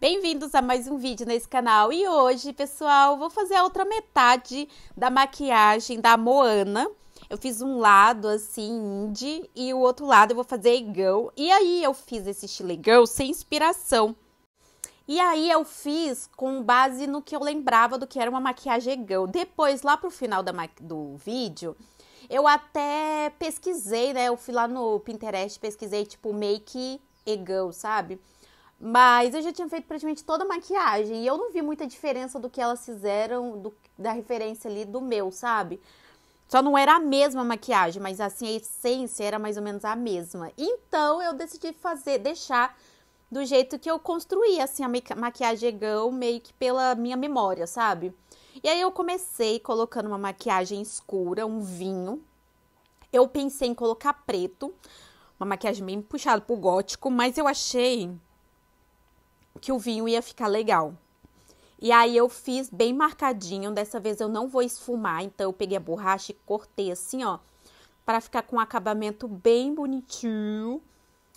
Bem-vindos a mais um vídeo nesse canal e hoje, pessoal, vou fazer a outra metade da maquiagem da Moana. Eu fiz um lado assim indie e o outro lado eu vou fazer girl. E aí eu fiz esse estilo girl sem inspiração. E aí eu fiz com base no que eu lembrava do que era uma maquiagem girl. Depois, lá pro final do vídeo, eu até pesquisei, né? Eu fui lá no Pinterest, pesquisei tipo make egão, sabe? Mas eu já tinha feito praticamente toda a maquiagem e eu não vi muita diferença do que elas fizeram, do, da referência ali do meu, sabe? Só não era a mesma maquiagem, mas assim, a essência era mais ou menos a mesma. Então eu decidi fazer, deixar do jeito que eu construí, assim, a maquiagem girl meio que pela minha memória, sabe? E aí eu comecei colocando uma maquiagem escura, um vinho. Eu pensei em colocar preto, uma maquiagem bem puxada pro gótico, mas eu achei que o vinho ia ficar legal. E aí eu fiz bem marcadinho, dessa vez eu não vou esfumar, então eu peguei a borracha e cortei assim, ó, para ficar com um acabamento bem bonitinho.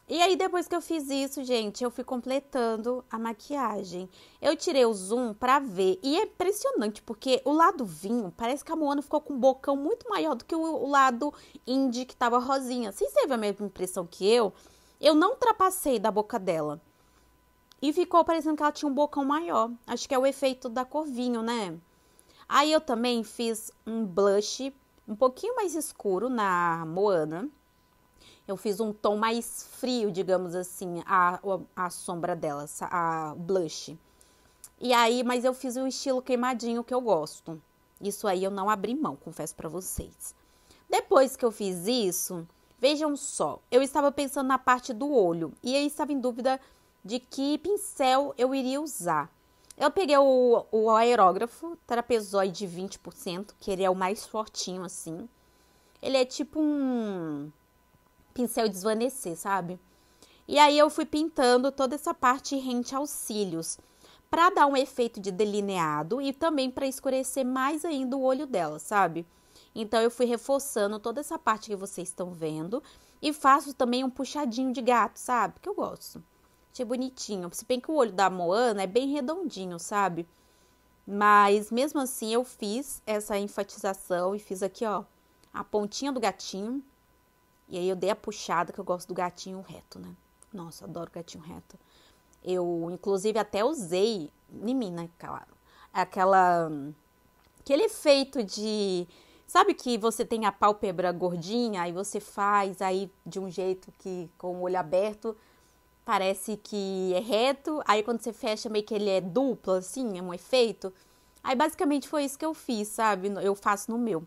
E aí depois que eu fiz isso, gente, eu fui completando a maquiagem. Eu tirei o zoom para ver, e é impressionante porque o lado vinho, parece que a Moana ficou com um bocão muito maior do que o lado indie que tava rosinha. Vocês teve a mesma impressão que eu? Eu não ultrapassei da boca dela. E ficou parecendo que ela tinha um bocão maior. Acho que é o efeito da cor vinho, né? Aí eu também fiz um blush um pouquinho mais escuro na Moana. Eu fiz um tom mais frio, digamos assim, a, a, a sombra dela, a blush. E aí, mas eu fiz um estilo queimadinho que eu gosto. Isso aí eu não abri mão, confesso para vocês. Depois que eu fiz isso, vejam só, eu estava pensando na parte do olho e aí estava em dúvida de que pincel eu iria usar. Eu peguei o, o aerógrafo, trapezoide 20%, que ele é o mais fortinho assim. Ele é tipo um pincel desvanecer, sabe? E aí eu fui pintando toda essa parte rente aos cílios, para dar um efeito de delineado e também para escurecer mais ainda o olho dela, sabe? Então eu fui reforçando toda essa parte que vocês estão vendo e faço também um puxadinho de gato, sabe? Que eu gosto. Achei bonitinho. Se bem que o olho da Moana é bem redondinho, sabe? Mas mesmo assim eu fiz essa enfatização e fiz aqui, ó, a pontinha do gatinho. E aí eu dei a puxada que eu gosto do gatinho reto, né? Nossa, adoro gatinho reto. Eu, inclusive, até usei em mim, né? Claro. Aquela. Aquele efeito de. Sabe que você tem a pálpebra gordinha, aí você faz aí de um jeito que com o olho aberto parece que é reto, aí quando você fecha meio que ele é duplo, assim, é um efeito. Aí basicamente foi isso que eu fiz, sabe? Eu faço no meu.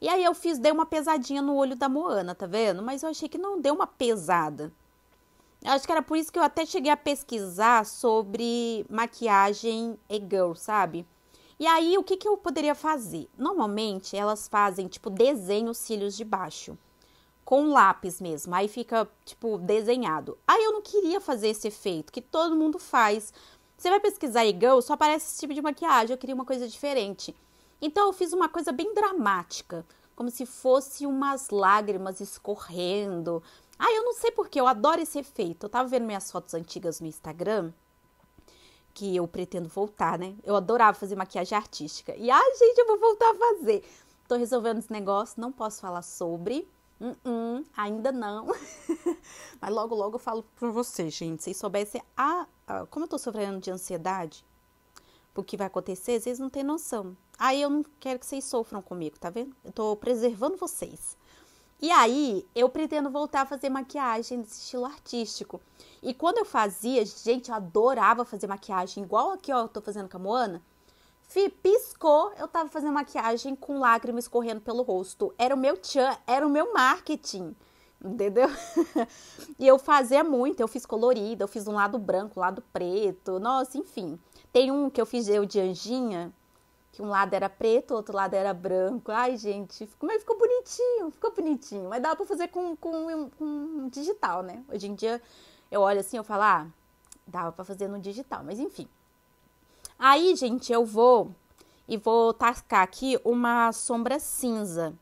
E aí eu fiz, dei uma pesadinha no olho da Moana, tá vendo? Mas eu achei que não deu uma pesada. Eu acho que era por isso que eu até cheguei a pesquisar sobre maquiagem e girl, sabe? E aí, o que, que eu poderia fazer? Normalmente, elas fazem, tipo, desenho os cílios de baixo com lápis mesmo. Aí fica, tipo, desenhado. Aí eu não queria fazer esse efeito que todo mundo faz. Você vai pesquisar e só aparece esse tipo de maquiagem. Eu queria uma coisa diferente. Então eu fiz uma coisa bem dramática, como se fosse umas lágrimas escorrendo. Ah, eu não sei porque, eu adoro esse efeito. Eu tava vendo minhas fotos antigas no Instagram, que eu pretendo voltar, né? Eu adorava fazer maquiagem artística. E, ah, gente, eu vou voltar a fazer. Tô resolvendo esse negócio, não posso falar sobre, ainda não. Mas logo, logo eu falo pra vocês, gente. Se soubesse a, a, como eu tô sofrendo de ansiedade, porque vai acontecer, vocês não têm noção. Aí eu não quero que vocês sofram comigo, tá vendo? Eu tô preservando vocês. E aí, eu pretendo voltar a fazer maquiagem desse estilo artístico. E quando eu fazia, gente, eu adorava fazer maquiagem, igual aqui, ó, eu tô fazendo com a Moana. Fi, piscou, eu tava fazendo maquiagem com lágrimas correndo pelo rosto. Era o meu tchan, era o meu marketing. Entendeu? e eu fazia muito, eu fiz colorida, eu fiz um lado branco, um lado preto, nossa, enfim. Tem um que eu fiz eu de anjinha, que um lado era preto, outro lado era branco. Ai, gente, ficou, mas ficou bonitinho, ficou bonitinho. Mas dava pra fazer com, com, com digital, né? Hoje em dia eu olho assim, eu falo, ah, dava pra fazer no digital, mas enfim. Aí, gente, eu vou e vou tacar aqui uma sombra cinza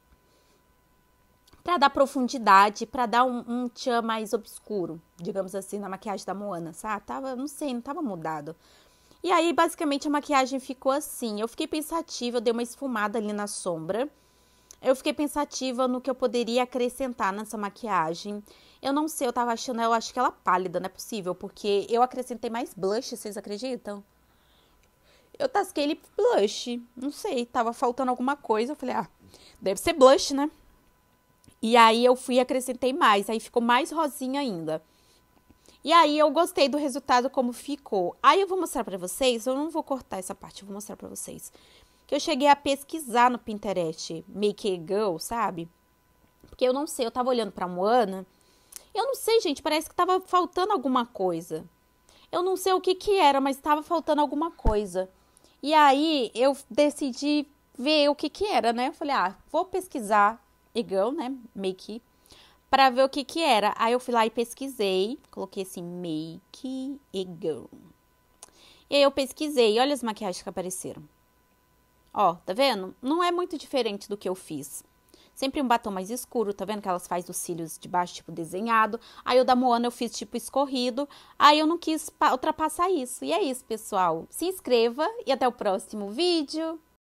para dar profundidade, para dar um, um tchan mais obscuro, digamos assim, na maquiagem da Moana, sabe? Tava, não sei, não tava mudado. E aí, basicamente, a maquiagem ficou assim. Eu fiquei pensativa, eu dei uma esfumada ali na sombra. Eu fiquei pensativa no que eu poderia acrescentar nessa maquiagem. Eu não sei, eu tava achando, eu acho que ela é pálida, não é possível, porque eu acrescentei mais blush, vocês acreditam? eu tasquei ele blush. Não sei, tava faltando alguma coisa. Eu falei, ah, deve ser blush, né? E aí eu fui e acrescentei mais, aí ficou mais rosinha ainda. E aí eu gostei do resultado como ficou. Aí eu vou mostrar para vocês, eu não vou cortar essa parte, eu vou mostrar para vocês. Que eu cheguei a pesquisar no Pinterest Make Girl, sabe? Porque eu não sei, eu tava olhando pra Moana. Eu não sei, gente, parece que tava faltando alguma coisa. Eu não sei o que que era, mas tava faltando alguma coisa. E aí eu decidi ver o que que era, né? Eu falei, ah, vou pesquisar Egão, né? Make para ver o que que era. Aí eu fui lá e pesquisei, coloquei assim Make Egão. E aí eu pesquisei, olha as maquiagens que apareceram. Ó, tá vendo? Não é muito diferente do que eu fiz. Sempre um batom mais escuro, tá vendo que elas fazem os cílios de baixo, tipo, desenhado. Aí o da Moana eu fiz, tipo, escorrido. Aí eu não quis ultrapassar isso. E é isso, pessoal. Se inscreva e até o próximo vídeo.